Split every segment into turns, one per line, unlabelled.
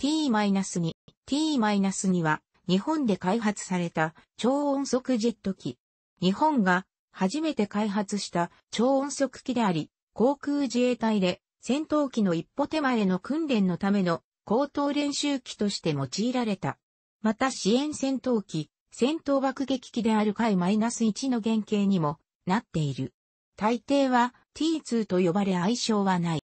T-2。T-2 は日本で開発された超音速ジェット機。日本が初めて開発した超音速機であり、航空自衛隊で戦闘機の一歩手前の訓練のための高等練習機として用いられた。また支援戦闘機、戦闘爆撃機である海 -1 の原型にもなっている。大抵は T2 と呼ばれ愛称はない。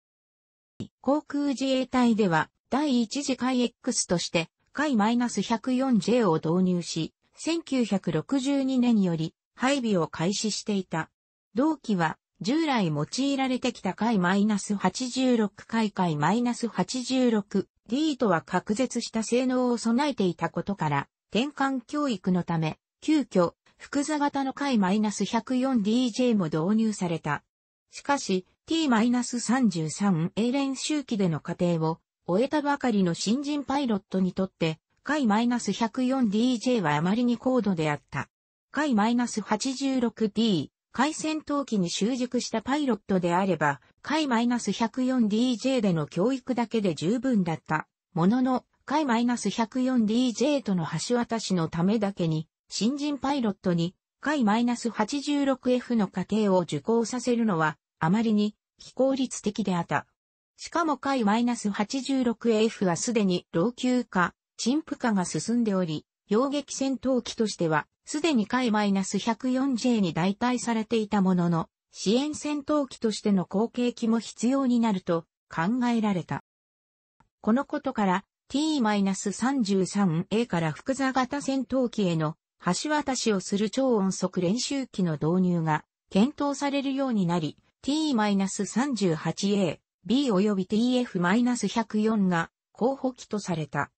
航空自衛隊では第一次回 X として、解 -104J を導入し、1962年により配備を開始していた。同期は従来用いられてきた解 -86 解解 -86D とは隔絶した性能を備えていたことから、転換教育のため、急遽、複座型の解 -104DJ も導入された。しかし、T-33A 練習機での過程を終えたばかりの新人パイロットにとって、回 -104DJ はあまりに高度であった。回 -86D、回戦闘機に習熟したパイロットであれば、回 -104DJ での教育だけで十分だった。ものの、回 -104DJ との橋渡しのためだけに、新人パイロットに、回 -86F の過程を受講させるのは、あまりに非効率的であった。しかも回 -86F はすでに老朽化、陳腐化が進んでおり、洋撃戦闘機としては、すでに回 -104J に代替されていたものの、支援戦闘機としての後継機も必要になると考えられた。このことから T-33A から複座型戦闘機への橋渡しをする超音速練習機の導入が検討されるようになり、T-38A B 及び TF-104 が候補機とされた。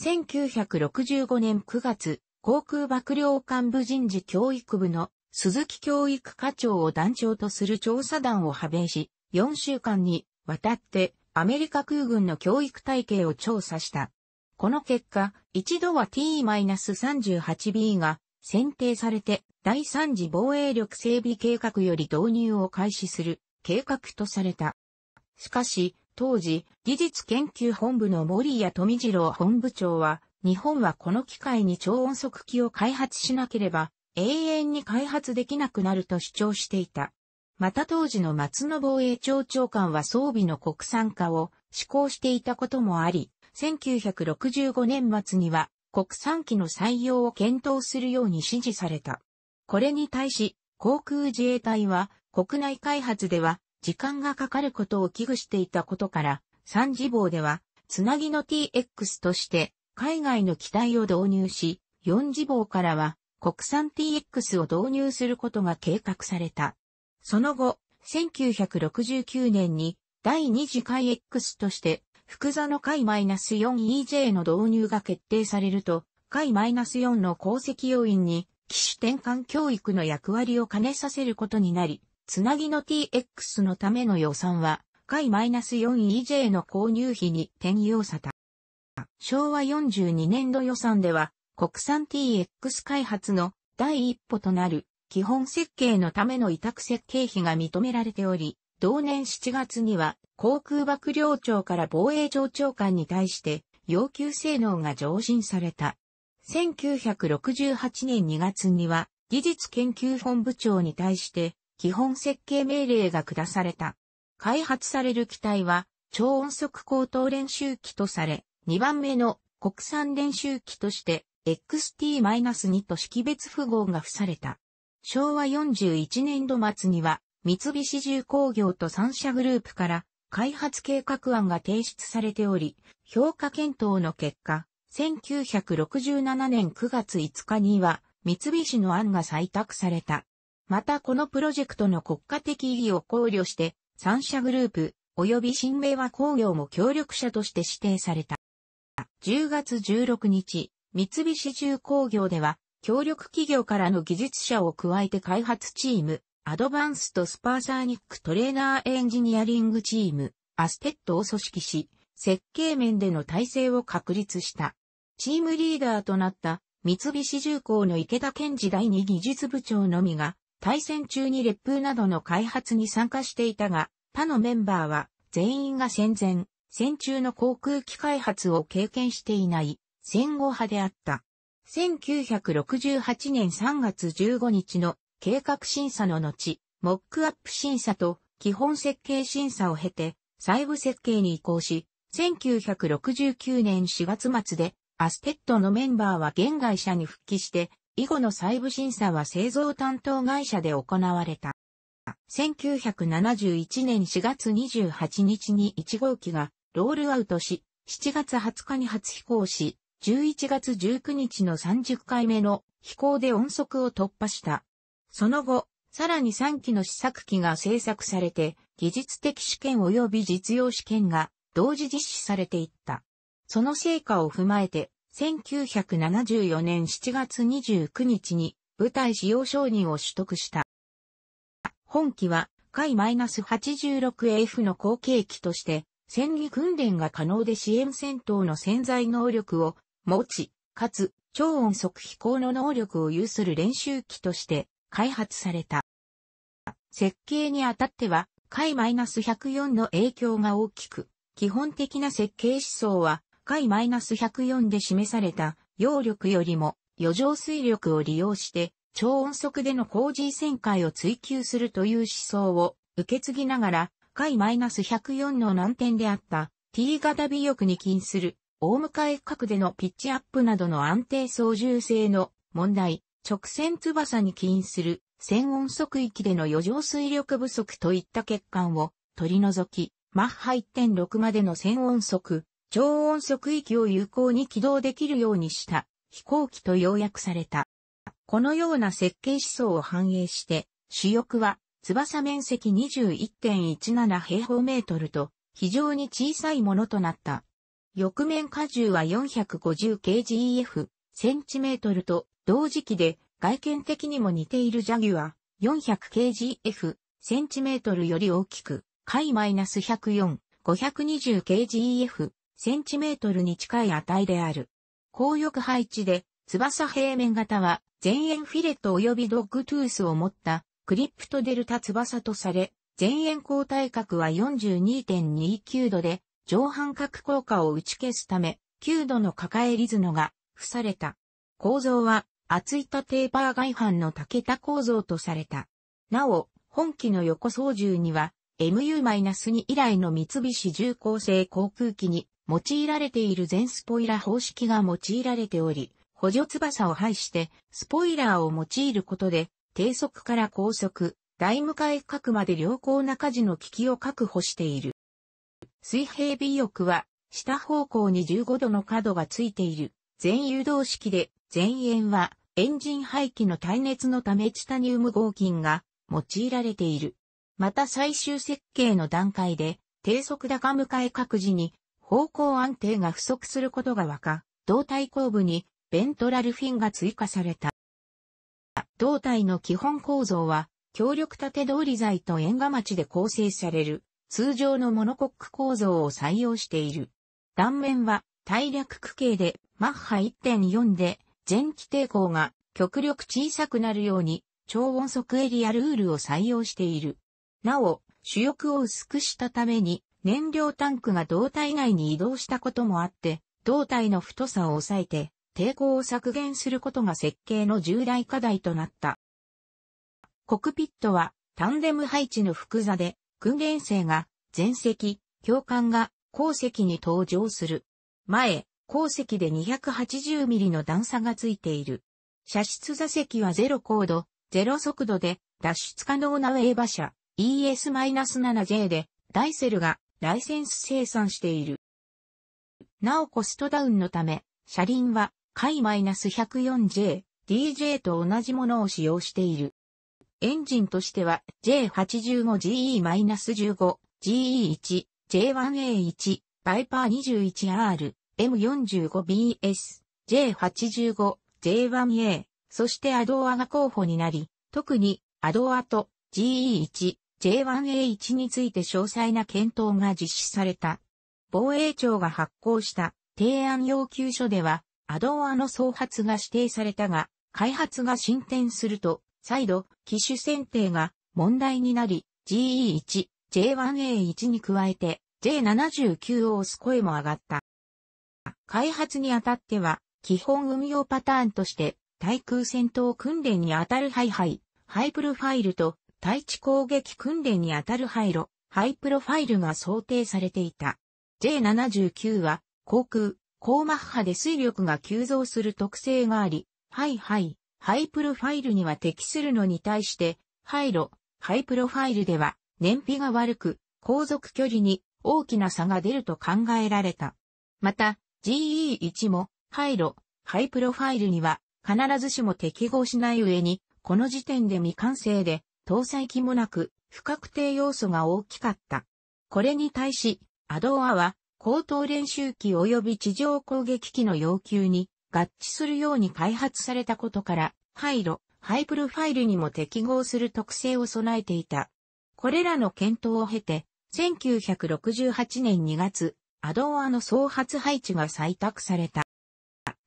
1965年9月、航空幕僚幹部人事教育部の鈴木教育課長を団長とする調査団を派兵し、4週間にわたってアメリカ空軍の教育体系を調査した。この結果、一度は T-38B が選定されて第3次防衛力整備計画より導入を開始する計画とされた。しかし、当時、技術研究本部の森谷富次郎本部長は、日本はこの機械に超音速機を開発しなければ、永遠に開発できなくなると主張していた。また当時の松野防衛庁長官は装備の国産化を施行していたこともあり、1965年末には国産機の採用を検討するように指示された。これに対し、航空自衛隊は国内開発では時間がかかることを危惧していたことから、三次棒では、つなぎの TX として、海外の機体を導入し、四次棒からは、国産 TX を導入することが計画された。その後、1969年に、第二次海 X として、福座の海 -4EJ の導入が決定されると、海 -4 の鉱石要因に、機種転換教育の役割を兼ねさせることになり、つなぎの TX のための予算は、回 -4EJ の購入費に転用された。昭和42年度予算では、国産 TX 開発の第一歩となる基本設計のための委託設計費が認められており、同年7月には航空幕僚長から防衛庁長官に対して要求性能が上申された。1968年2月には技術研究本部長に対して基本設計命令が下された。開発される機体は超音速高等練習機とされ、2番目の国産練習機として XT-2 と識別符号が付された。昭和41年度末には三菱重工業と三社グループから開発計画案が提出されており、評価検討の結果、1967年9月5日には三菱の案が採択された。またこのプロジェクトの国家的意義を考慮して、三社グループ、及び新名和工業も協力者として指定された。10月16日、三菱重工業では、協力企業からの技術者を加えて開発チーム、アドバンスとスパーサーニックトレーナーエンジニアリングチーム、アステッドを組織し、設計面での体制を確立した。チームリーダーとなった三菱重工の池田健次第二技術部長のみが対戦中に烈風などの開発に参加していたが、他のメンバーは全員が戦前、戦中の航空機開発を経験していない戦後派であった。1968年3月15日の計画審査の後、モックアップ審査と基本設計審査を経て、細部設計に移行し、1969年4月末で、アスペットのメンバーは現会社に復帰して、以後の細部審査は製造担当会社で行われた。1971年4月28日に1号機がロールアウトし、7月20日に初飛行し、11月19日の30回目の飛行で音速を突破した。その後、さらに3機の試作機が製作されて、技術的試験及び実用試験が同時実施されていった。その成果を踏まえて、1974年7月29日に舞台使用承認を取得した。本機は、回 -86F の後継機として、戦技訓練が可能で支援戦闘の潜在能力を持ち、かつ超音速飛行の能力を有する練習機として開発された。設計にあたっては、回 -104 の影響が大きく、基本的な設計思想は回 -104 で示された揚力よりも余剰水力を利用して超音速での工事旋回を追求するという思想を受け継ぎながら回 -104 の難点であった T 型尾翼に近する大向かい角でのピッチアップなどの安定操縦性の問題、直線翼に起因する線音速域での余剰水力不足といった欠陥を取り除き、マッハ1.6までの線音速超音速域を有効に起動できるようにした飛行機と要約された。このような設計思想を反映して、主翼は翼面積21.17平方メートルと非常に小さいものとなった。翼面荷重は 450kgF、センチメートルと同時期で外見的にも似ているジャギュア 400kgF、センチメートルより大きく、回 -104、520kgF、センチメートルに近い値である。高翼配置で、翼平面型は、前円フィレット及びドッグトゥースを持った、クリプトデルタ翼とされ、前円交代角は42.29度で、上半角効果を打ち消すため、9度の抱えリズノが、付された。構造は、厚板テーパー外反の竹田構造とされた。なお、本機の横操縦には、MU-2 以来の三菱重工製航空機に用いられている全スポイラ方式が用いられており、補助翼を排して、スポイラーを用いることで、低速から高速、大向かい角まで良好な舵の危機を確保している。水平尾翼は、下方向に15度の角がついている、全誘導式で、前円は、エンジン排気の耐熱のためチタニウム合金が用いられている。また最終設計の段階で、低速高向かい各時に方向安定が不足することが分か、胴体後部にベントラルフィンが追加された。胴体の基本構造は、強力縦通り材と円釜町で構成される、通常のモノコック構造を採用している。断面は、大略区形で、マッハ1.4で、前期抵抗が極力小さくなるように、超音速エリアルールを採用している。なお、主翼を薄くしたために、燃料タンクが胴体内に移動したこともあって、胴体の太さを抑えて、抵抗を削減することが設計の重大課題となった。コクピットは、タンデム配置の複座で、訓練生が、前席、教官が、後席に登場する。前、後席で2 8 0ミリの段差がついている。射出座席はゼロ高度、ゼロ速度で、脱出可能なウェーバ車、ES-7J で、ダイセルがライセンス生産している。なおコストダウンのため、車輪は、海 -104J、DJ と同じものを使用している。エンジンとしては J85GE-15、GE1、J1A1、バイパー 21R、M45BS、J85、J1A、そしてアドアが候補になり、特にアドアと GE1、J1A1 について詳細な検討が実施された。防衛庁が発行した提案要求書では、アドアの創発が指定されたが、開発が進展すると、再度、機種選定が問題になり、GE1、J1A1 に加えて、J79 を押す声も上がった。開発にあたっては、基本運用パターンとして、対空戦闘訓練にあたるハイハイ、ハイプロファイルと対地攻撃訓練にあたる廃炉、ハイプロファイルが想定されていた。J79 は、航空、高マッハで水力が急増する特性があり、ハイハイ、ハイプロファイルには適するのに対して、廃炉、ハイプロファイルでは、燃費が悪く、航続距離に大きな差が出ると考えられた。また、GE1 も、廃炉、ハイプロファイルには、必ずしも適合しない上に、この時点で未完成で、搭載機もなく、不確定要素が大きかった。これに対し、アドアは、高等練習機及び地上攻撃機の要求に合致するように開発されたことから、廃炉、ハイプロファイルにも適合する特性を備えていた。これらの検討を経て、1968年2月、アドアの総発配置が採択された。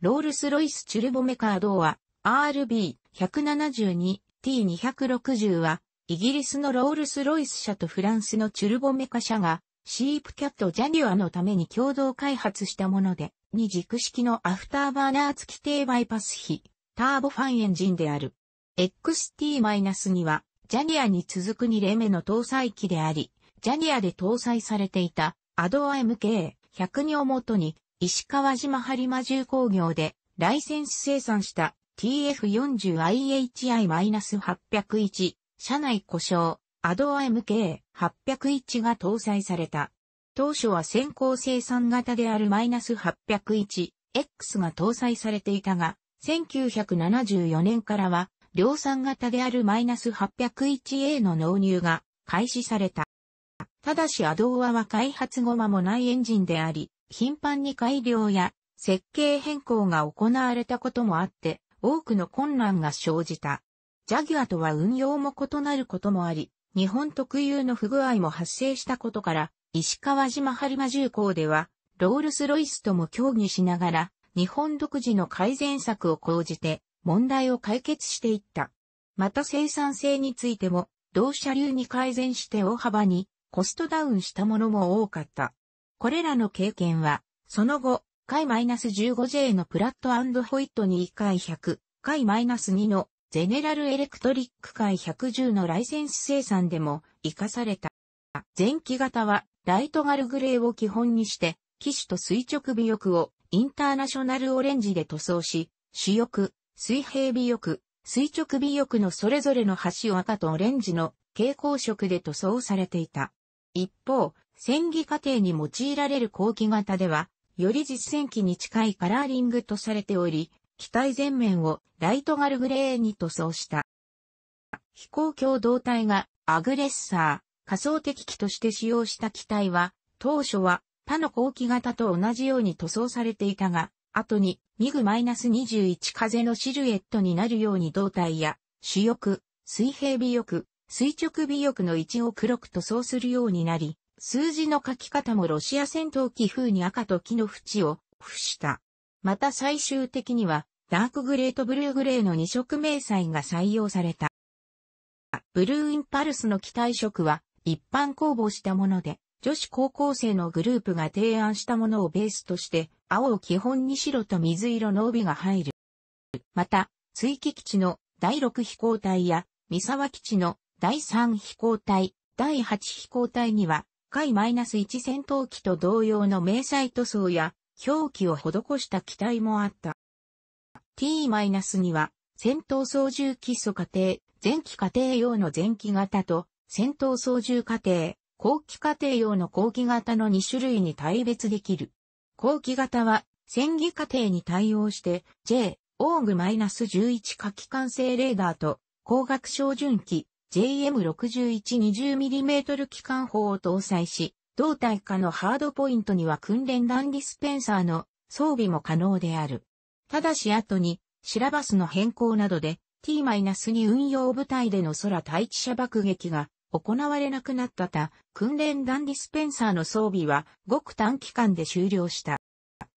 ロールス・ロイス・チュルボメカードア、RB172 T260 は、イギリスのロールス・ロイス社とフランスのチュルボメカ社が、シープキャット・ジャニュアのために共同開発したもので、二軸式のアフターバーナー付き低バイパス比、ターボファンエンジンである。XT-2 は、ジャニアに続く2例目の搭載機であり、ジャニアで搭載されていた、アドア MK102 をもとに、石川島播磨重工業で、ライセンス生産した TF40IHI-801、車内故障、アドア MK801 が搭載された。当初は先行生産型である -801X が搭載されていたが、1974年からは量産型である -801A の納入が開始された。ただしアドアは開発後間もないエンジンであり、頻繁に改良や設計変更が行われたこともあって、多くの困難が生じた。ジャギュアとは運用も異なることもあり、日本特有の不具合も発生したことから、石川島春間重工では、ロールスロイスとも協議しながら、日本独自の改善策を講じて、問題を解決していった。また生産性についても、同社流に改善して大幅にコストダウンしたものも多かった。これらの経験は、その後、回 -15J のプラットホイット2回100、回 -2 のゼネラルエレクトリック回110のライセンス生産でも活かされた。前期型はライトガルグレーを基本にして、機種と垂直尾翼をインターナショナルオレンジで塗装し、主翼、水平尾翼、垂直尾翼のそれぞれの端を赤とオレンジの蛍光色で塗装されていた。一方、戦技過程に用いられる後期型では、より実践機に近いカラーリングとされており、機体全面をライトガルグレーに塗装した。飛行共同体がアグレッサー、仮想敵機として使用した機体は、当初は他の後期型と同じように塗装されていたが、後にミグ -21 風のシルエットになるように胴体や主翼、水平尾翼、垂直尾翼の位置を黒く塗装するようになり、数字の書き方もロシア戦闘機風に赤と木の縁を付した。また最終的には、ダークグレーとブルーグレーの2色迷彩が採用された。ブルーインパルスの機体色は一般公募したもので、女子高校生のグループが提案したものをベースとして、青を基本に白と水色の帯が入る。また、追記基地の第6飛行隊や、三沢基地の第3飛行隊、第8飛行隊には、回 -1 戦闘機と同様の明細塗装や表記を施した機体もあった。T-2 は戦闘操縦基礎過程、前期過程用の前期型と戦闘操縦過程、後期過程用の後期型の2種類に対別できる。後期型は戦技過程に対応して J、オーグ -11 火器管制レーダーと光学照準器、JM6120mm 機関砲を搭載し、胴体下のハードポイントには訓練弾ディスペンサーの装備も可能である。ただし後に、シラバスの変更などで T-2 運用部隊での空対地者爆撃が行われなくなったた、訓練弾ディスペンサーの装備はごく短期間で終了した。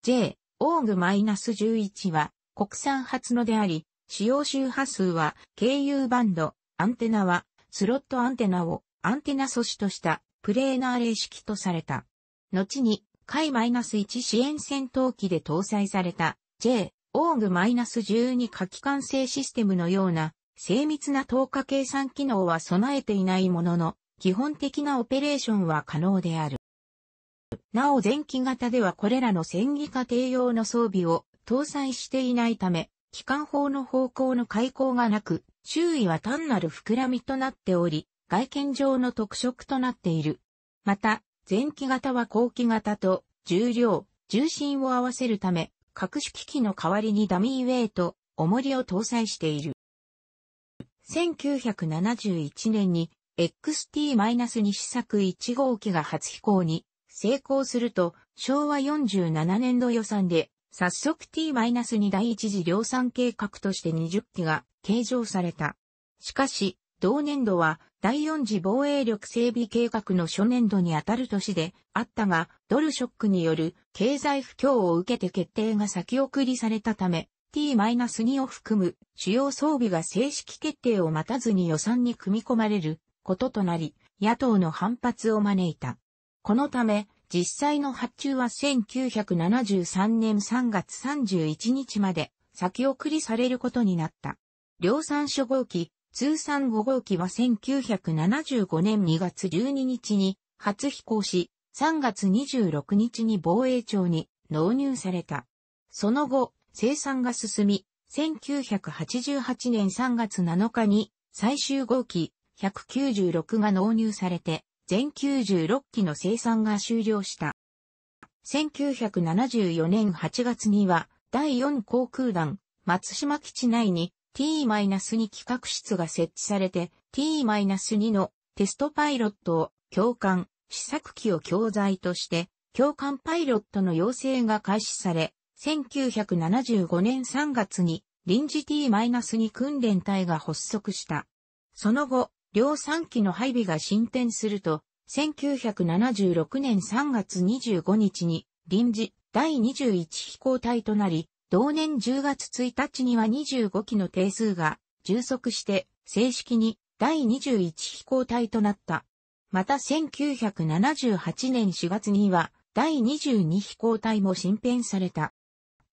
J、オーグ -11 は国産初のであり、使用周波数は KU バンドアンテナは、スロットアンテナをアンテナ素子としたプレーナー例式とされた。後に、海 -1 支援戦闘機で搭載された J、オーグ -12 火器管制システムのような精密な透過計算機能は備えていないものの、基本的なオペレーションは可能である。なお前期型ではこれらの戦技家庭用の装備を搭載していないため、機関砲の方向の開口がなく、周囲は単なる膨らみとなっており、外見上の特色となっている。また、前期型は後期型と重量、重心を合わせるため、各種機器の代わりにダミーウェイと重りを搭載している。1971年に XT-2 試作1号機が初飛行に成功すると、昭和47年度予算で、早速 T-2 第一次量産計画として20機が計上された。しかし、同年度は第四次防衛力整備計画の初年度にあたる年であったが、ドルショックによる経済不況を受けて決定が先送りされたため、T-2 を含む主要装備が正式決定を待たずに予算に組み込まれることとなり、野党の反発を招いた。このため、実際の発注は1973年3月31日まで先送りされることになった。量産初号機、通産5号機は1975年2月12日に初飛行し、3月26日に防衛庁に納入された。その後、生産が進み、1988年3月7日に最終号機196が納入されて、全96機の生産が終了した。1974年8月には、第4航空団、松島基地内に t-2 企画室が設置されて t-2 のテストパイロットを教官、試作機を教材として教官パイロットの養成が開始され、1975年3月に臨時 T-2 訓練隊が発足した。その後、両3機の配備が進展すると、1976年3月25日に臨時第21飛行隊となり、同年10月1日には25機の定数が充足して正式に第21飛行隊となった。また1978年4月には第22飛行隊も新編された。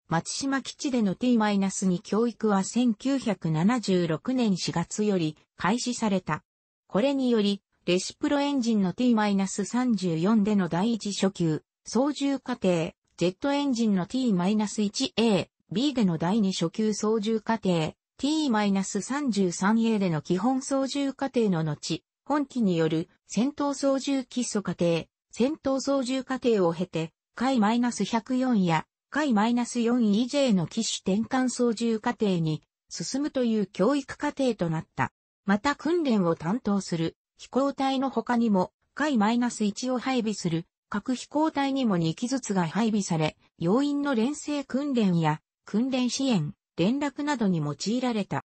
松島基地での T-2 教育は1976年4月より開始された。これにより、レシプロエンジンの T-34 での第一初級、操縦過程、ジェットエンジンの T-1A、B での第2初級操縦過程、T-33A での基本操縦過程の後、本機による戦闘操縦基礎過程、戦闘操縦過程を経て、回 -104 や回 -4EJ の機種転換操縦過程に進むという教育過程となった。また訓練を担当する飛行隊の他にも、回 -1 を配備する各飛行隊にも2機ずつが配備され、要員の連成訓練や訓練支援、連絡などに用いられた。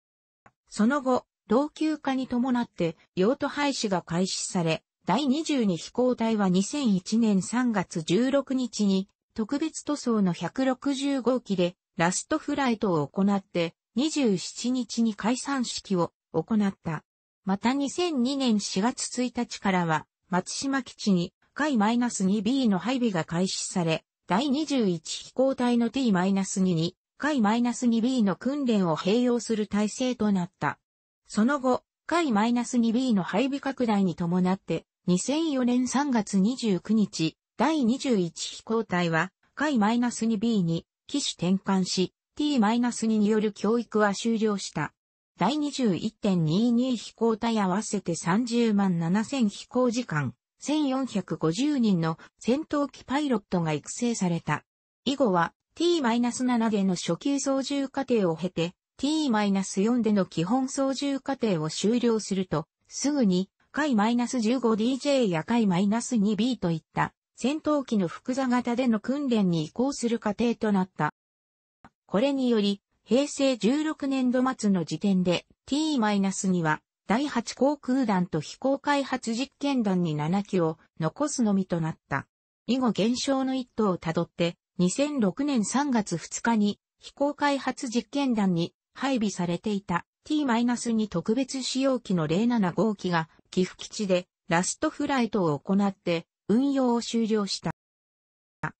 その後、老朽化に伴って用途廃止が開始され、第22飛行隊は2001年3月16日に特別塗装の165機でラストフライトを行って27日に解散式を行った。また2002年4月1日からは松島基地に回 -2B の配備が開始され、第21飛行隊の T-2 に回 -2B の訓練を併用する体制となった。その後、回 -2B の配備拡大に伴って、2004年3月29日、第21飛行隊は、回 -2B に機種転換し、T-2 による教育は終了した。第21.22飛行隊合わせて30万7000飛行時間、1450人の戦闘機パイロットが育成された。以後は T-7 での初級操縦過程を経て T-4 での基本操縦過程を終了すると、すぐに海 -15DJ や海 -2B といった戦闘機の複座型での訓練に移行する過程となった。これにより、平成16年度末の時点で T-2 は第8航空団と飛行開発実験団に7機を残すのみとなった。以後減少の一途をたどって、2006年3月2日に飛行開発実験団に配備されていた T-2 特別使用機の0 7号機が寄付基地でラストフライトを行って運用を終了した。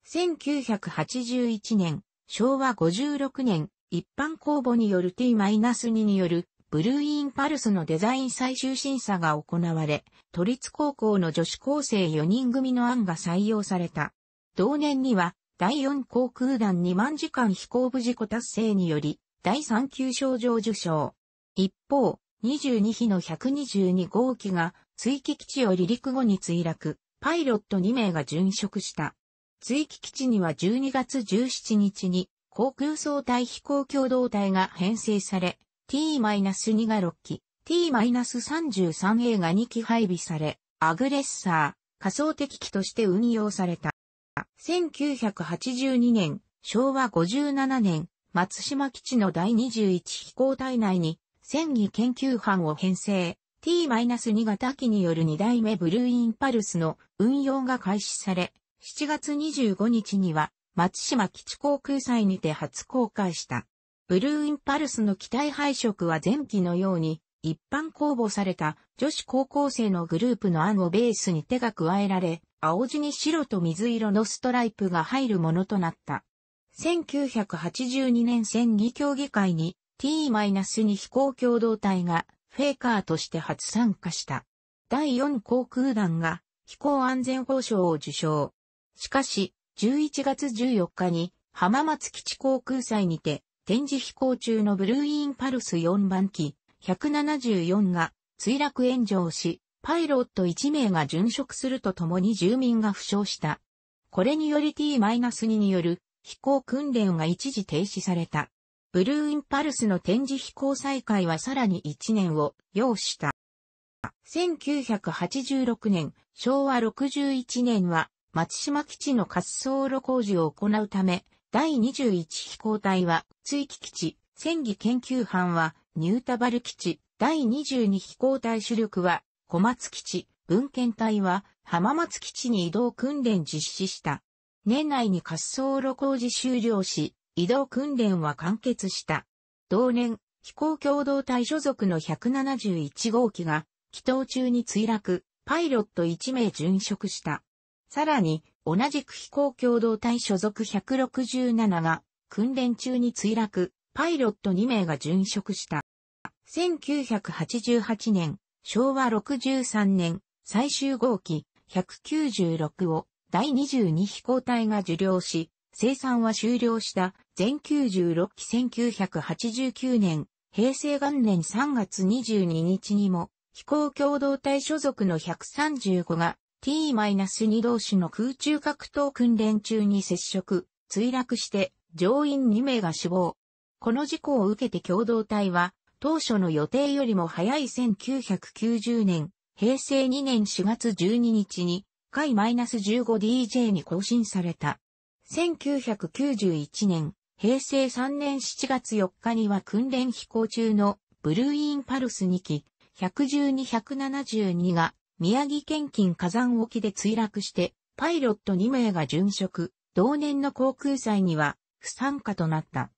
1981年、昭和56年、一般公募による T-2 によるブルーインパルスのデザイン最終審査が行われ、都立高校の女子高生4人組の案が採用された。同年には、第4航空団2万時間飛行部事故達成により、第3級賞状受賞。一方、22日の122号機が、追記基地を離陸後に墜落、パイロット2名が殉職した。追記基地には12月17日に、航空総体飛行共同体が編成され、T-2 が6機、T-33A が2機配備され、アグレッサー、仮想敵機として運用された。1982年、昭和57年、松島基地の第21飛行隊内に、戦技研究班を編成、T-2 型機による2代目ブルーインパルスの運用が開始され、7月25日には、松島基地航空祭にて初公開した。ブルーインパルスの機体配色は前期のように、一般公募された女子高校生のグループの案をベースに手が加えられ、青地に白と水色のストライプが入るものとなった。1982年戦技協議会に T-2 飛行共同体がフェイカーとして初参加した。第4航空団が飛行安全保障を受賞。しかし、11月14日に浜松基地航空祭にて展示飛行中のブルーインパルス4番機174が墜落炎上し、パイロット1名が殉職するとともに住民が負傷した。これにより T-2 による飛行訓練が一時停止された。ブルーインパルスの展示飛行再開はさらに1年を要した。1986年、昭和61年は松島基地の滑走路工事を行うため、第21飛行隊は、追記基地、戦技研究班は、ニュータバル基地、第22飛行隊主力は、小松基地、文献隊は、浜松基地に移動訓練実施した。年内に滑走路工事終了し、移動訓練は完結した。同年、飛行共同体所属の171号機が、機頭中に墜落、パイロット1名殉職した。さらに、同じく飛行共同体所属167が、訓練中に墜落、パイロット2名が殉職した。1988年、昭和63年、最終号機196を第22飛行隊が受領し、生産は終了した全96機1989年、平成元年3月22日にも、飛行共同体所属の135が T-2 同士の空中格闘訓練中に接触、墜落して乗員2名が死亡。この事故を受けて共同体は、当初の予定よりも早い1990年、平成2年4月12日に、回 -15DJ に更新された。1991年、平成3年7月4日には訓練飛行中のブルーインパルス2機、112-172が宮城県近火山沖で墜落して、パイロット2名が殉職、同年の航空祭には不参加となった。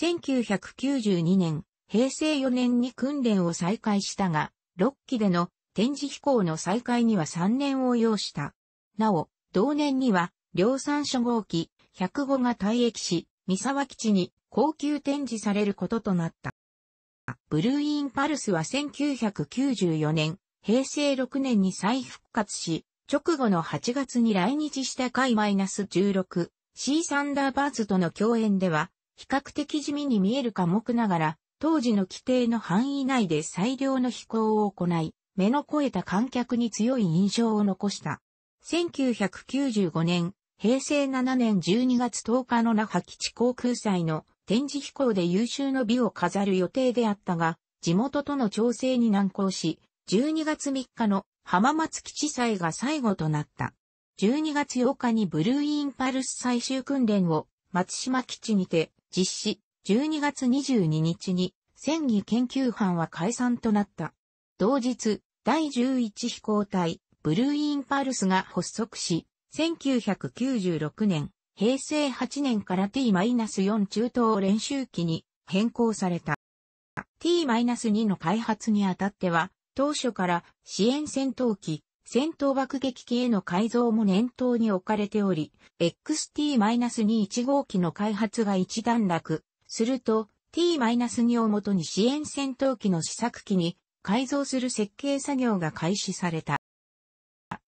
1992年、平成4年に訓練を再開したが、6機での展示飛行の再開には3年を要した。なお、同年には、量産初号機105が退役し、三沢基地に高級展示されることとなった。ブルーインパルスは1994年、平成6年に再復活し、直後の8月に来日した回 -16、C サンダーバーズとの共演では、比較的地味に見える科目ながら、当時の規定の範囲内で最良の飛行を行い、目の肥えた観客に強い印象を残した。1995年、平成7年12月10日の那覇基地航空祭の展示飛行で優秀の美を飾る予定であったが、地元との調整に難航し、12月3日の浜松基地祭が最後となった。12月8日にブルーインパルス最終訓練を松島基地にて実施。12月22日に戦議研究班は解散となった。同日、第11飛行隊、ブルーインパルスが発足し、1996年、平成8年から T-4 中東練習機に変更された。T-2 の開発にあたっては、当初から支援戦闘機、戦闘爆撃機への改造も念頭に置かれており、XT-21 号機の開発が一段落。すると、T-2 をもとに支援戦闘機の試作機に改造する設計作業が開始された。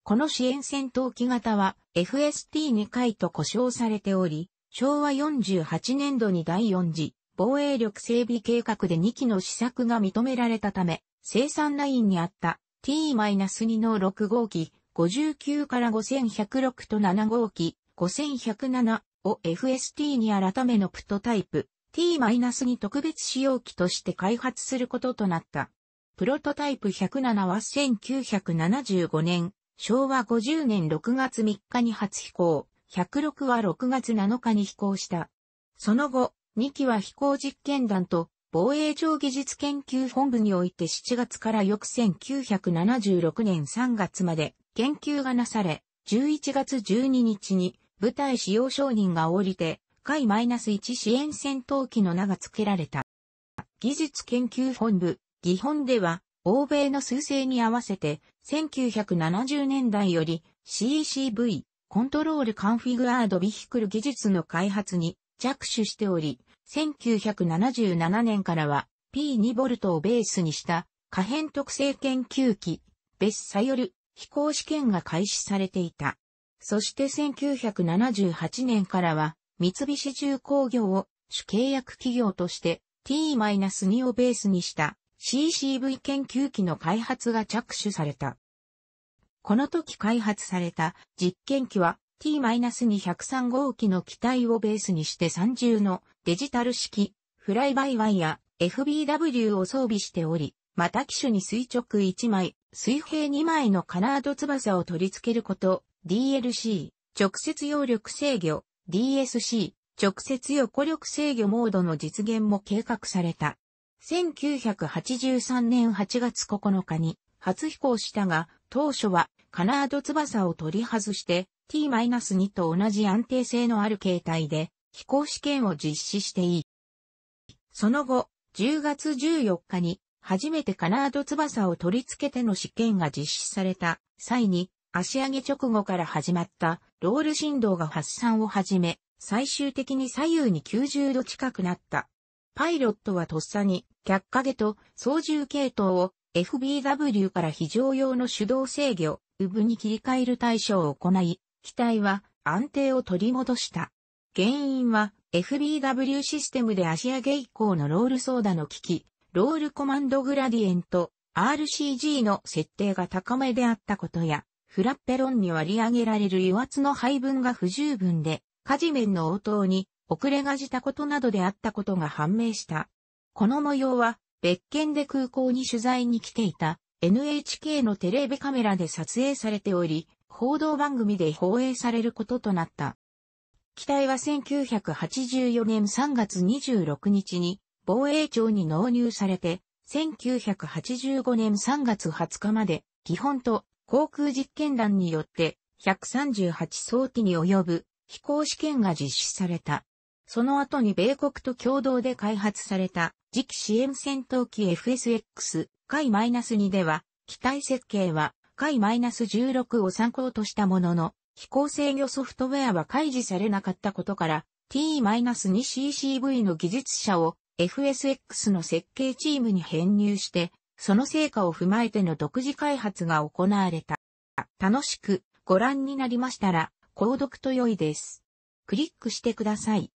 この支援戦闘機型は FST2 回と呼称されており、昭和48年度に第4次防衛力整備計画で2機の試作が認められたため、生産ラインにあった T-2 の6号機59から5106と7号機5107を FST に改めのプトタイプ T-2 特別使用機として開発することとなった。プロトタイプ107は1975年、昭和50年6月3日に初飛行、106は6月7日に飛行した。その後、2機は飛行実験団と防衛庁技術研究本部において7月から翌1976年3月まで研究がなされ、11月12日に部隊使用承認が降りて、海 -1 支援戦闘機の名が付けられた。技術研究本部、議本では、欧米の数勢に合わせて、1970年代より CECV、コントロールカンフィグアードビヒクル技術の開発に着手しており、1977年からは P2V をベースにした可変特性研究機、別サよる飛行試験が開始されていた。そして1978年からは三菱重工業を主契約企業として T-2 をベースにした CCV 研究機の開発が着手された。この時開発された実験機は T-203 号機の機体をベースにして30のデジタル式、フライバイワイヤ、FBW を装備しており、また機種に垂直1枚、水平2枚のカナード翼を取り付けること、DLC、直接揚力制御、DSC、直接横力制御モードの実現も計画された。1983年8月9日に初飛行したが、当初はカナード翼を取り外して T-2 と同じ安定性のある形態で飛行試験を実施していい。その後、10月14日に、初めてカナード翼を取り付けての試験が実施された際に、足上げ直後から始まったロール振動が発散を始め、最終的に左右に90度近くなった。パイロットはとっさに、脚影と操縦系統を FBW から非常用の手動制御、ウブに切り替える対処を行い、機体は安定を取り戻した。原因は FBW システムで足上げ以降のロールソーダの機器、ロールコマンドグラディエント、RCG の設定が高めであったことや、フラッペロンに割り上げられる油圧の配分が不十分で、火事面の応答に遅れがじたことなどであったことが判明した。この模様は、別件で空港に取材に来ていた NHK のテレビカメラで撮影されており、報道番組で放映されることとなった。機体は1984年3月26日に防衛庁に納入されて、1985年3月20日まで、基本と航空実験団によって138早機に及ぶ飛行試験が実施された。その後に米国と共同で開発された次期支援戦闘機 FSX 海 -2 では、機体設計は海 -16 を参考としたものの、飛行制御ソフトウェアは開示されなかったことから、T-2CCV の技術者を FSX の設計チームに編入して、その成果を踏まえての独自開発が行われた。楽しくご覧になりましたら、購読と良いです。クリックしてください。